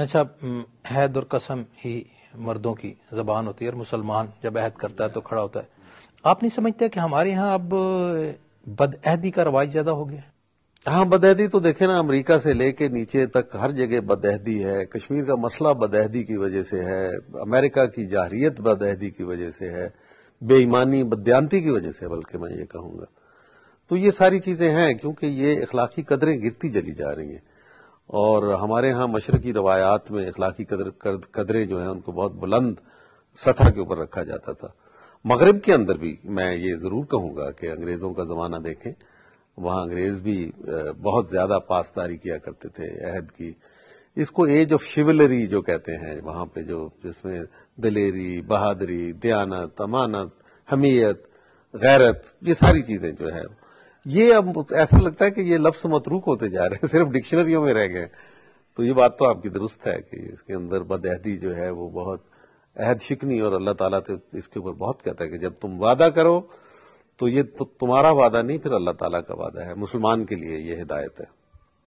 अच्छा हैद और कसम ही मर्दों की जबान होती है और मुसलमान जब अहद करता है तो खड़ा होता है आप नहीं समझते कि हमारे यहाँ अब बदहदी का रवाज ज्यादा हो गया हाँ बदहदी तो देखे ना अमेरिका से लेके नीचे तक हर जगह बदहदी है कश्मीर का मसला बदहदी की वजह से है अमेरिका की जाहरीत बदहदी की वजह से है बेईमानी बदयांती की वजह से बल्कि मैं ये कहूंगा तो ये सारी चीजें हैं क्योंकि ये इखलाकी कदरें गिरती चली जा रही हैं और हमारे यहाँ मशरकी रवायात में इखलाकी कदर कदरें जो हैं उनको बहुत बुलंद सतह के ऊपर रखा जाता था मगरब के अंदर भी मैं ये ज़रूर कहूंगा कि अंग्रेज़ों का ज़माना देखें वहां अंग्रेज़ भी बहुत ज़्यादा पासदारी किया करते थे अहद की इसको एज ऑफ शिवलरी जो कहते हैं वहां पे जो जिसमें दलेरी बहादरी दयानत अमानत हमीयत गैरत ये सारी चीज़ें जो है ये अब ऐसा लगता है कि ये लफ्स मतरूक होते जा रहे हैं सिर्फ डिक्शनरियों में रह गए तो ये बात तो आपकी दुरुस्त है कि इसके अंदर बदहदी जो है वो बहुत अहद शिकनी और अल्लाह ताला तो इसके ऊपर बहुत कहता है कि जब तुम वादा करो तो ये तो तुम्हारा वादा नहीं फिर अल्लाह ताला का वादा है मुसलमान के लिए ये हिदायत है